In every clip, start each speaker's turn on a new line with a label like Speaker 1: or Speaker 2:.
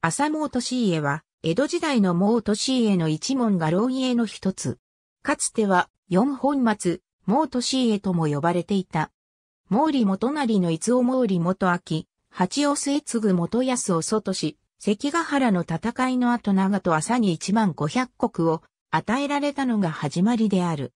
Speaker 1: 浅毛利家は、江戸時代の毛利家の一門が老家の一つ。かつては、四本松、毛利家とも呼ばれていた。毛利元成の逸尾毛利元明、八尾末次元康を外し、関ヶ原の戦いの後長と朝に一万五百国を与えられたのが始まりである。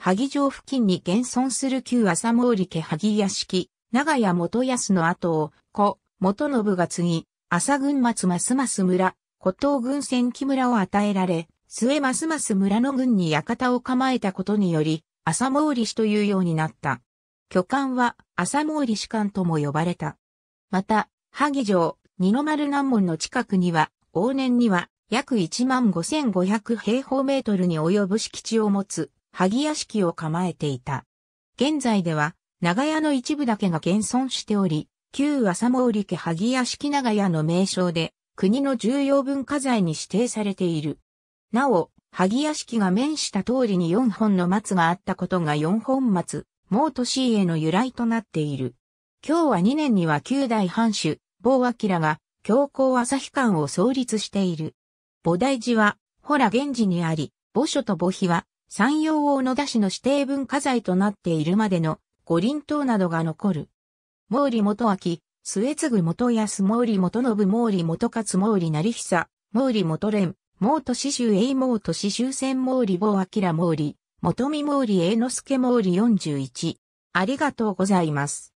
Speaker 1: 萩城付近に現存する旧朝毛利家萩屋敷、長屋元康の後を、子、元信が継ぎ、朝群松ますます村、古東軍千木村を与えられ、末ますます村の軍に館を構えたことにより、朝毛利氏というようになった。巨漢は朝毛利氏官とも呼ばれた。また、萩城、二の丸南門の近くには、往年には約1万5500平方メートルに及ぶ敷地を持つ萩屋敷を構えていた。現在では、長屋の一部だけが現存しており、旧浅毛利家萩屋敷長屋の名称で、国の重要文化財に指定されている。なお、萩屋敷が面した通りに4本の松があったことが4本松、毛都市への由来となっている。今日は2年には九代藩主、某明が、教皇朝日館を創立している。菩提寺は、ほら現氏にあり、墓所と墓碑は、山陽大野田市の指定文化財となっているまでの、五輪塔などが残る。毛利元明、末継元康毛利元信毛利元勝毛利成久、毛利元連、毛都市州永毛都市州戦毛利某明毛利、元見毛利栄之助毛利41。ありがとうござ
Speaker 2: います。